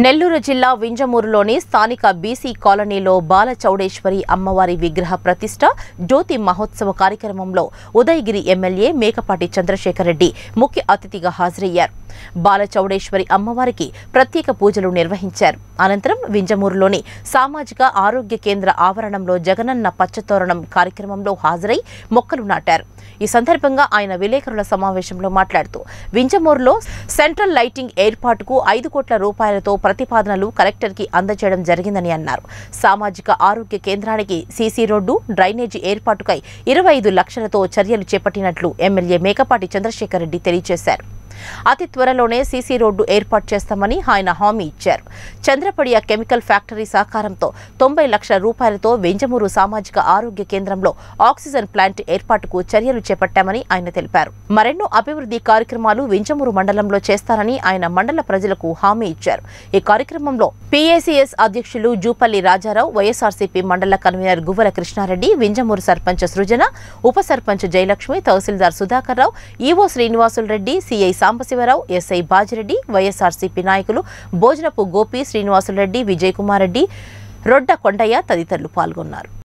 నెల్లూరు జిల్లా వింజమూరులోని స్థానిక బీసీ కాలనీలో బాల చౌడేశ్వరి అమ్మవారి విగ్రహ ప్రతిష్ట జ్యోతి మహోత్సవ కార్యక్రమంలో ఉదయగిరి ఎమ్మెల్యే మేకపాటి చంద్రశేఖర్ రెడ్డి ముఖ్య అతిథిగా హాజరయ్యారు బాల చౌడేశ్వరి అమ్మవారికి ప్రత్యేక పూజలు నిర్వహించారు అనంతరం వింజమూరులోని సామాజిక ఆరోగ్య కేంద్ర ఆవరణంలో జగనన్న పచ్చతోరణం కార్యక్రమంలో హాజరై మొక్కలు నాటారు ఈ సందర్భంగా ఆయన విలేకరుల సమావేశంలో మాట్లాడుతూ వింజమూరులో సెంట్రల్ లైటింగ్ ఏర్పాటుకు ఐదు కోట్ల రూపాయలతో ప్రతిపాదనలు కలెక్టర్కి అందజేయడం జరిగిందని అన్నారు సామాజిక ఆరోగ్య కేంద్రానికి సీసీ రోడ్డు డ్రైనేజీ ఏర్పాటుకై ఇరవై ఐదు లక్షలతో చర్యలు చేపట్టినట్లు ఎమ్మెల్యే మేకపాటి చంద్రశేఖర్ రెడ్డి తెలియజేశారు అతి త్వరలోనే సీసీ రోడ్డు ఏర్పాటు చేస్తామని ఆయన హామీ ఇచ్చారు చంద్రపడియ కెమికల్ ఫ్యాక్టరీ సహకారంతో తొంభై లక్షల రూపాయలతో వెంజమూరు సామాజిక ఆరోగ్య కేంద్రంలో ఆక్సిజన్ ప్లాంట్ ఏర్పాటుకు చర్యలు చేపట్టామని ఆయన తెలిపారు మరెన్నో అభివృద్ధి కార్యక్రమాలు వెంజమూరు మండలంలో చేస్తారని ఆయన మండల ప్రజలకు హామీ ఇచ్చారు ఈ కార్యక్రమంలో పీఏసీఎస్ అధ్యక్షులు జూపల్లి రాజారావు వైఎస్ఆర్సీపీ మండల కన్వీనర్ గువ్వల కృష్ణారెడ్డి వింజమూరు సర్పంచ్ సృజన ఉప sarpanch Jayalakshmi Tahsildar Sudhakar Rao EO Srinivasulu Reddy CI Sambasivarao SI Bajireddy YSRCP నాయకులు భోజనపు గోపి శ్రీనివాసులరెడ్డి విజయకుమార్ రెడ్డి రొడ్డ కొండయ్య తదితరులు పాల్గొన్నారు